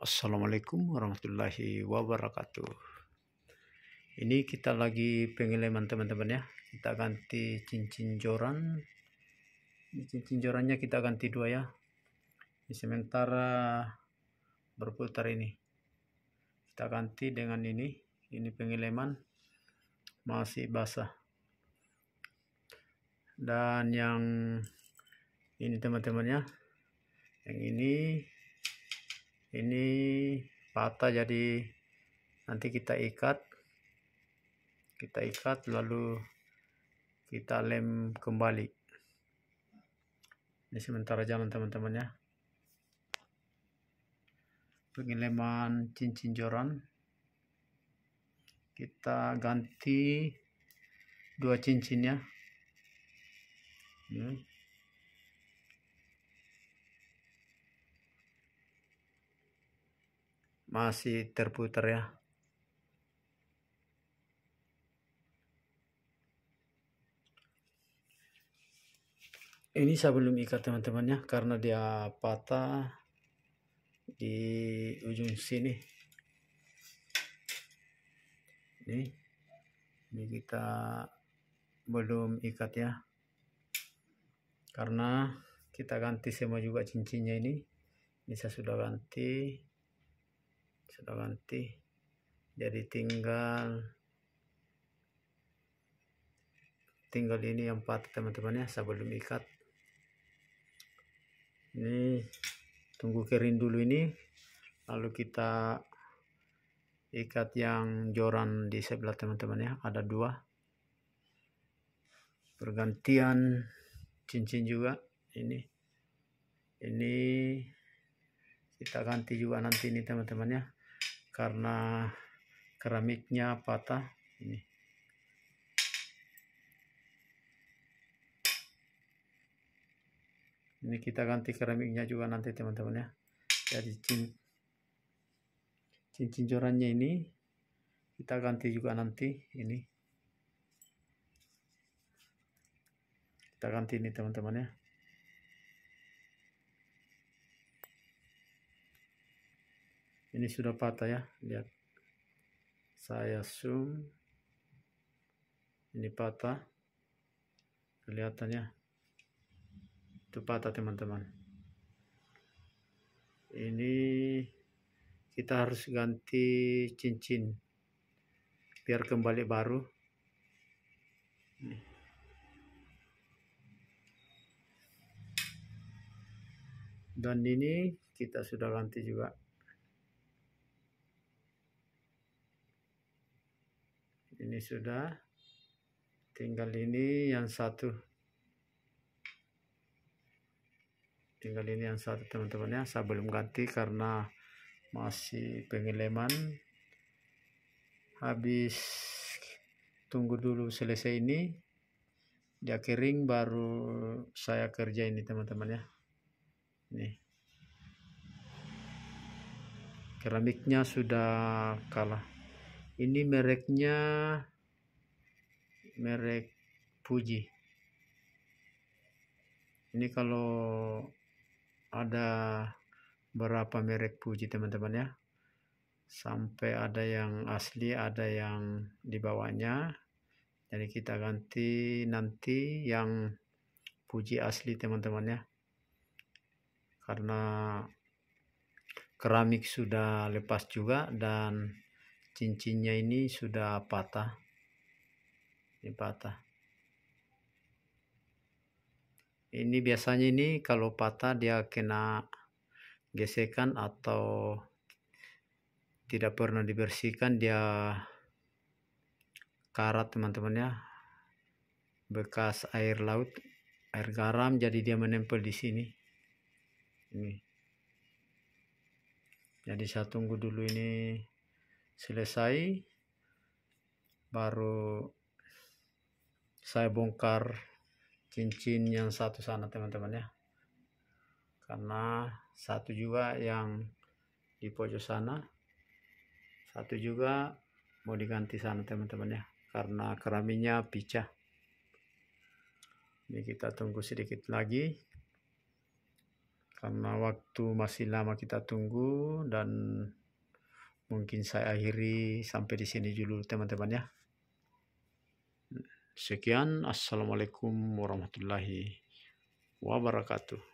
Assalamualaikum warahmatullahi wabarakatuh ini kita lagi pengeleman teman-teman ya kita ganti cincin joran ini cincin jorannya kita ganti dua ya ini sementara berputar ini kita ganti dengan ini ini pengeleman masih basah dan yang ini teman-temannya yang ini patah jadi nanti kita ikat kita ikat lalu kita lem kembali ini sementara jalan teman-teman ya pengeleman cincin joran kita ganti dua cincinnya ini hmm. masih terputar ya ini saya belum ikat teman-temannya karena dia patah di ujung sini ini ini kita belum ikat ya karena kita ganti semua juga cincinnya ini bisa sudah ganti sudah ganti jadi tinggal tinggal ini yang empat teman-teman ya sebelum ikat ini tunggu kering dulu ini lalu kita ikat yang joran di sebelah teman-teman ya ada dua pergantian cincin juga ini ini kita ganti juga nanti ini teman-teman ya karena keramiknya patah ini ini kita ganti keramiknya juga nanti teman-teman ya jadi cincin cincin ini kita ganti juga nanti ini kita ganti ini teman-teman ya ini sudah patah ya lihat saya zoom ini patah kelihatannya itu patah teman-teman ini kita harus ganti cincin biar kembali baru dan ini kita sudah ganti juga sudah tinggal ini yang satu tinggal ini yang satu teman-teman ya saya belum ganti karena masih pengeleman habis tunggu dulu selesai ini dia kering baru saya kerja ini teman-teman ya ini keramiknya sudah kalah ini mereknya merek Fuji ini kalau ada berapa merek Fuji teman-teman ya sampai ada yang asli ada yang di bawahnya jadi kita ganti nanti yang Fuji asli teman-teman ya karena keramik sudah lepas juga dan cincinnya ini sudah patah ini patah ini biasanya ini kalau patah dia kena gesekan atau tidak pernah dibersihkan dia karat teman-teman ya bekas air laut air garam jadi dia menempel di sini ini jadi saya tunggu dulu ini selesai baru saya bongkar cincin yang satu sana teman-teman ya karena satu juga yang di pojok sana satu juga mau diganti sana teman-teman ya karena keraminya pecah ini kita tunggu sedikit lagi karena waktu masih lama kita tunggu dan mungkin saya akhiri sampai di sini dulu teman-teman ya. Sekian, assalamualaikum warahmatullahi wabarakatuh.